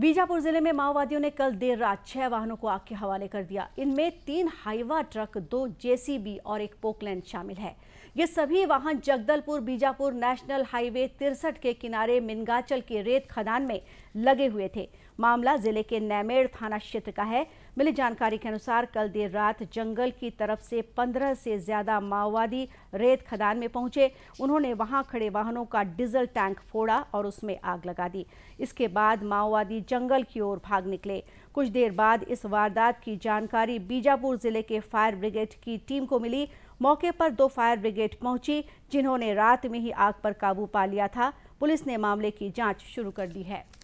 बीजापुर जिले में माओवादियों ने कल देर रात छह वाहनों को आग के हवाले कर दिया इनमें तीन हाइवा ट्रक दो जेसीबी और एक पोकलैंड शामिल है ये सभी वाहन जगदलपुर बीजापुर नेशनल हाईवे तिरसठ के किनारे मिनगाचल के रेत खदान में लगे हुए थे मामला जिले के नैमेड़ थाना क्षेत्र का है मिली जानकारी के अनुसार कल देर रात जंगल की तरफ से पंद्रह से ज्यादा माओवादी रेत खदान में पहुंचे उन्होंने वहां खड़े वाहनों का डीजल टैंक फोड़ा और उसमें आग लगा दी इसके बाद माओवादी जंगल की ओर भाग निकले कुछ देर बाद इस वारदात की जानकारी बीजापुर जिले के फायर ब्रिगेड की टीम को मिली मौके पर दो फायर ब्रिगेड पहुंची जिन्होंने रात में ही आग पर काबू पा लिया था पुलिस ने मामले की जांच शुरू कर दी है